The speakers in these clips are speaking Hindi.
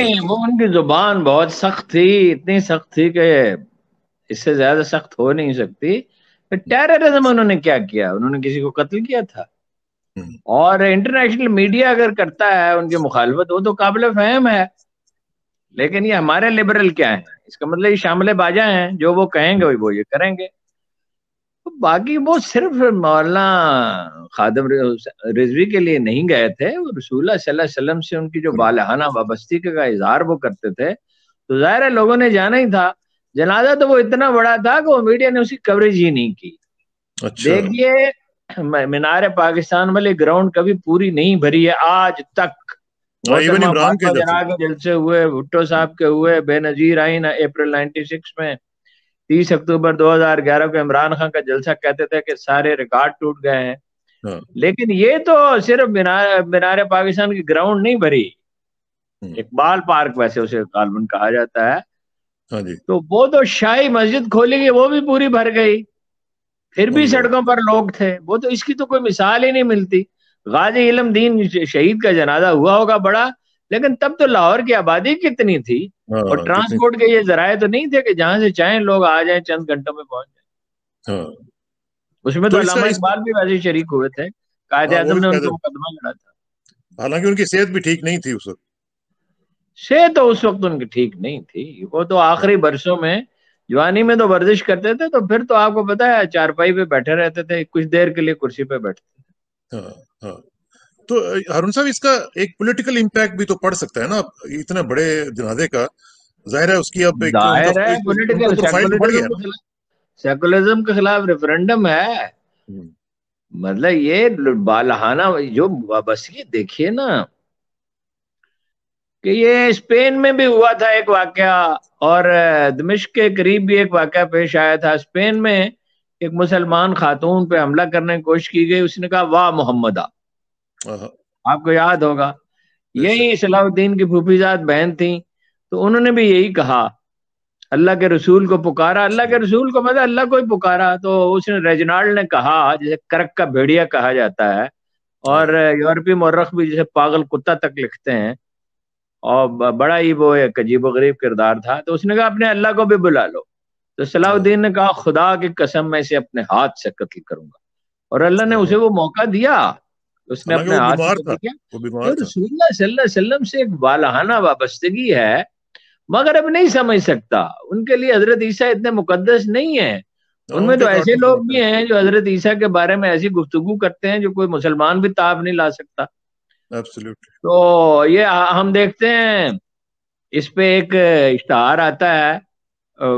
वो उनकी जुबान बहुत सख्त थी इतनी सख्त थी कि इससे ज्यादा सख्त हो नहीं सकती फिर टेररिज्म उन्होंने क्या किया उन्होंने किसी को कत्ल किया था हम्म। और इंटरनेशनल मीडिया अगर करता है उनकी मुखालफत वो तो काबिल फहम है लेकिन ये हमारे लिबरल क्या है इसका मतलब ये शामले बाजा हैं जो वो कहेंगे वो ये करेंगे तो बाकी वो सिर्फ मौलाना खादम रिजवी के लिए नहीं गए थे वो रसूल सल्लम से उनकी जो हम्म। बालहाना वाबस्ती का इजहार वो करते थे तो जाहिर है लोगों ने जाना ही था जनाजा तो वो इतना बड़ा था कि वो मीडिया ने उसकी कवरेज ही नहीं की अच्छा। देखिए मीनार पाकिस्तान वाले ग्राउंड कभी पूरी नहीं भरी है आज तक हाँ, जलसे हुए भुट्टो साहब के हुए बेनजीर आइन अप्रैल सिक्स में तीस अक्टूबर 2011 को इमरान खान का जलसा कहते थे कि सारे रिकॉर्ड टूट गए हैं हाँ। लेकिन ये तो सिर्फ मीनार पाकिस्तान की ग्राउंड नहीं भरी हम्म। इकबाल पार्क वैसे उसे कालबन कहा जाता है हाँ तो वो तो शाही मस्जिद खोली गई वो भी पूरी भर गई फिर भी हाँ सड़कों पर लोग थे वो तो इसकी तो कोई मिसाल ही नहीं मिलती गाजी इलम दीन शहीद का जनाजा हुआ होगा बड़ा लेकिन तब तो लाहौर की आबादी कितनी थी आ, हाँ, और ट्रांसपोर्ट के ये जराये तो नहीं थे कि जहां से चाहे लोग आ जाए चंद घंटों में पहुंच जाए हाँ। उसमें तो, तो इकबाल भी वैसे शरीक हुए थे कायद हाँ, आजम ने उनको मुकदमा लड़ा था हालांकि उनकी सेहत भी ठीक नहीं थी उस वक्त सेहत तो उस वक्त उनकी ठीक नहीं थी वो तो आखिरी बरसों में जवानी में तो वर्जिश करते थे तो फिर तो आपको पता है चारपाई पे बैठे रहते थे कुछ देर के लिए कुर्सी पे बैठते थे हाँ, हाँ। तो हरुण साहब इसका एक पॉलिटिकल इम्पैक्ट भी तो पड़ सकता है ना इतने बड़े जनाजे का जाहिर है उसकी अब एक सेकुलरिज्म तो के खिलाफ रेफरेंडम है हम्म। मतलब ये बालहाना जो ये देखिए ना कि ये स्पेन में भी हुआ था एक वाक और दमिश्क के करीब भी एक वाक पेश आया था स्पेन में एक मुसलमान खातून पे हमला करने की कोशिश की गई उसने कहा वाह मोहम्मदा Uh-huh. आपको याद होगा यही सलाउद्दीन की फूफीजात बहन थी तो उन्होंने भी यही कहा अल्लाह के रसूल को पुकारा अल्लाह के रसूल को मतलब अल्लाह को ही पुकारा तो उसने रेजनाल्ड ने कहा जैसे करक का भेड़िया कहा जाता है और यूरोपीय मर्रख भी जैसे पागल कुत्ता तक लिखते हैं और बड़ा ही वो एक अजीब गरीब किरदार था तो उसने कहा अपने अल्लाह को भी बुला लो तो सलाउद्दीन ने कहा खुदा की कसम मैं इसे अपने हाथ से कत्ल करूंगा और अल्लाह ने उसे वो मौका दिया उसने अपने हाथ वसल्लम से एक वालहाना वाबस्तगी है मगर अब नहीं समझ सकता उनके लिए हजरत ईसा इतने मुकदस नहीं हाँ, तो तो है उनमें तो ऐसे लोग भी हैं जो हजरत ईसा के बारे में ऐसी गुफ्तगु करते हैं जो कोई मुसलमान भी ताप नहीं ला सकता Absolutely. तो ये हम देखते हैं इस पे एक इश्तहार आता है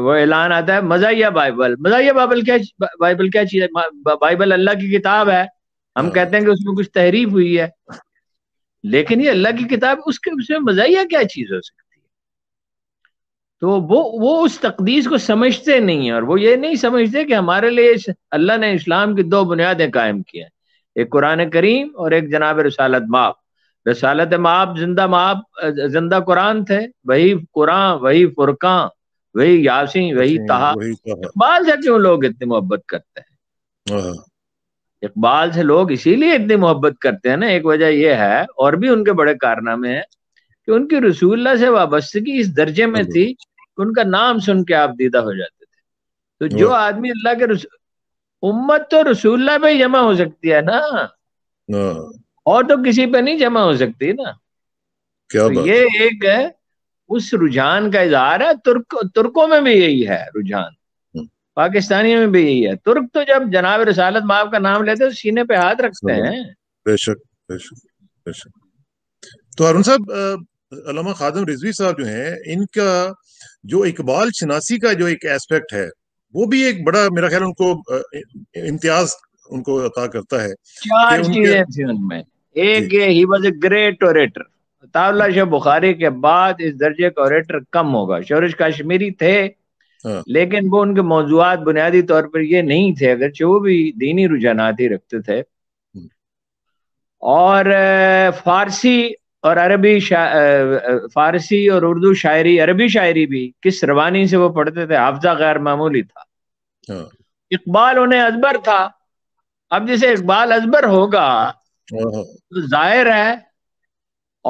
वो ऐलान आता है मजाहिया बाइबल मजाहिया बाइबल क्या बाइबल क्या चीज है बाइबल अल्लाह की किताब है हम कहते हैं कि उसमें कुछ तहरीफ हुई है लेकिन ये अल्लाह की किताब उसके उसमें मजाया क्या चीज हो सकती है तो वो वो उस तकदीस को समझते नहीं है और वो ये नहीं समझते कि हमारे लिए अल्लाह ने इस्लाम की दो बुनियादें कायम की हैं एक कुरान करीम और एक जनाब रसालत माप रसालत माप जिंदा माप जिंदा कुरान थे वही कुरान वही फुरकान वही यासी वही तहा बाल से क्यों लोग इतनी मोहब्बत करते हैं हाँ। इकबाल से लोग इसीलिए इतनी मोहब्बत करते हैं ना एक वजह यह है और भी उनके बड़े कारनामे हैं कि उनकी रसूल्ला से वाबस्तगी इस दर्जे में थी कि उनका नाम सुन के आप दीदा हो जाते थे तो जो आदमी अल्लाह के उम्मत तो रसूल्ला पे जमा हो सकती है ना हाँ। और तो किसी पे नहीं जमा हो सकती ना क्या तो ये एक उस रुझान का इजहार है तुर्क तुर्कों में भी यही है रुझान पाकिस्तानियों में भी यही है तुर्क तो जब जनाब रसालत माप का नाम लेते हैं तो सीने पे हाथ रखते हैं बेशक बेशक बेशक तो अरुण साहब अलामा खादम रिजवी साहब जो हैं इनका जो इकबाल शनासी का जो एक एस्पेक्ट है वो भी एक बड़ा मेरा ख्याल उनको इम्तियाज उनको अता करता है चार चीजें थी उनमें एक ही वॉज ए ग्रेट ओरेटर तावला शाह बुखारी के बाद इस दर्जे का ऑरेटर कम होगा शोरिश कश्मीरी थे हाँ। लेकिन वो उनके मौजूद बुनियादी तौर पर ये नहीं थे अगर वो भी दीनी रुझानात ही रखते थे हम्म। और फारसी और अरबी फारसी और उर्दू शायरी अरबी शायरी भी किस रवानी से वो पढ़ते थे हाफजा गैर मामूली था हाँ। इकबाल उन्हें अजबर था अब जैसे इकबाल अजबर होगा हाँ, तो जाहिर है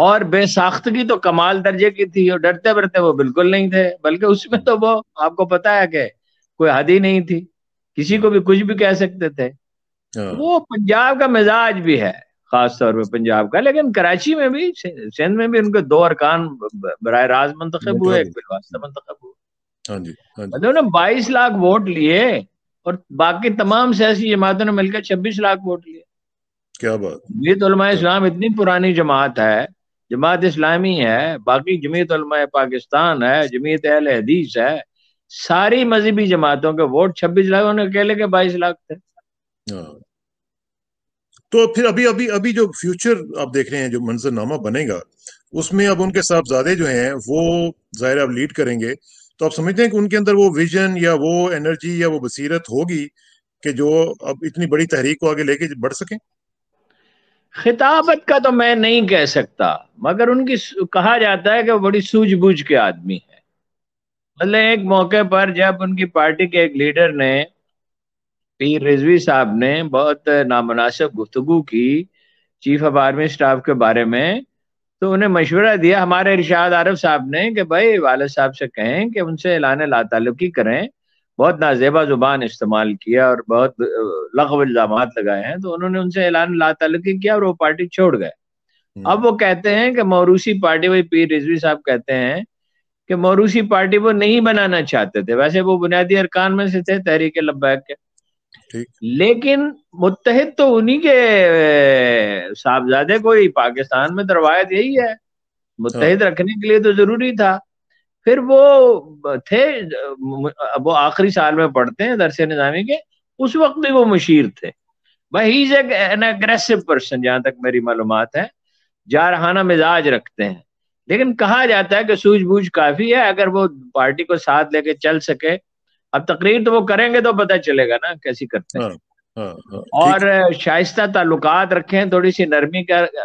और बेसाख्तगी तो कमाल दर्जे की थी और डरते बरते वो बिल्कुल नहीं थे बल्कि उसमें तो वो आपको पता है कि कोई हद ही नहीं थी किसी को भी कुछ भी कह सकते थे हाँ। वो पंजाब का मिजाज भी है खास तौर पे पंजाब का लेकिन कराची में भी सिंध में भी उनके दो अरकान बर राज मंतखब हुए एक बिलवास्ता मंतखब हुए हाँ हाँ मतलब उन्होंने बाईस लाख वोट लिए और बाकी तमाम सियासी जमातों ने मिलकर छब्बीस लाख वोट लिए क्या बात ये तो इस्लाम इतनी पुरानी जमात है जमात इस्लामी है बाकी जमीत पाकिस्तान है जमीत अहल हदीस है सारी मजहबी जमातों के वोट छब्बीस लाख उन्हें अकेले के बाईस लाख थे हाँ। तो फिर अभी अभी अभी जो फ्यूचर आप देख रहे हैं जो मंजरनामा बनेगा उसमें अब उनके साहबजादे जो हैं वो जाहिर अब लीड करेंगे तो आप समझते हैं कि उनके अंदर वो विजन या वो एनर्जी या वो बसीरत होगी कि जो अब इतनी बड़ी तहरीक को आगे लेके बढ़ सकें खिताबत का तो मैं नहीं कह सकता मगर उनकी कहा जाता है कि वो बड़ी सूझबूझ के आदमी है मतलब एक मौके पर जब उनकी पार्टी के एक लीडर ने पीर रिजवी साहब ने बहुत नामनासिब गुफ्तु की चीफ ऑफ आर्मी स्टाफ के बारे में तो उन्हें मशवरा दिया हमारे इरशाद आरफ साहब ने कि भाई वाले साहब से कहें कि उनसे ऐलान तल्लुकी करें बहुत नाजेबा ज़ुबान इस्तेमाल किया और बहुत लगव इल्ज़ाम लगाए हैं तो उन्होंने उनसे ऐलान ला तल्लुकी किया और वो पार्टी छोड़ गए हम्म। अब वो कहते हैं कि मौरूसी पार्टी वही पीर रिजवी साहब कहते हैं कि मौरूसी पार्टी वो नहीं बनाना चाहते थे वैसे वो बुनियादी अरकान में से थे तहरीक लब्बैक के लेकिन मुतहद तो उन्हीं के साहबजादे को ही पाकिस्तान में तो रवायत यही है मुतहद हाँ। रखने के लिए तो जरूरी था फिर वो थे वो आखिरी साल में पढ़ते हैं दरस निज़ामी के उस वक्त भी वो मुशीर थे भाई इज एन एग्रेसिव पर्सन जहाँ तक मेरी मालूम है जारहाना मिजाज रखते हैं लेकिन कहा जाता है कि सूझबूझ काफी है अगर वो पार्टी को साथ लेके चल सके अब तकरीर तो वो करेंगे तो पता चलेगा ना कैसी करते हैं हाँ, हाँ, हाँ, और शाइस्ता ताल्लुकात रखें थोड़ी सी नरमी का